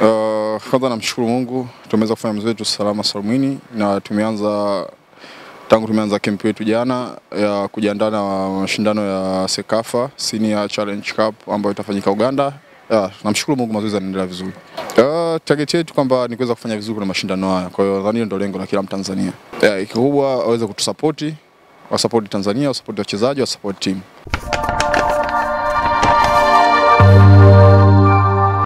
Uh, kwanza namshukuru Mungu tumeweza kufanya mzoezi wetu salama salmini na tumeanza tangu tumeanza kempi yetu jana ya kujiandaa na mashindano ya Sekafa Senior Challenge Cup ambayo itafanyika Uganda. Yeah, namshukuru Mungu mazoezi yanaendelea vizuri. Uh, target yetu kwamba ni kuweza kufanya vizuri kwenye mashindano haya. Kwa hiyo nadhani ndio lengo la kila Mtanzania. kikubwa aweze kutusapoti, wasapoti Tanzania, wasapoti wachezaji, wasapoti timu.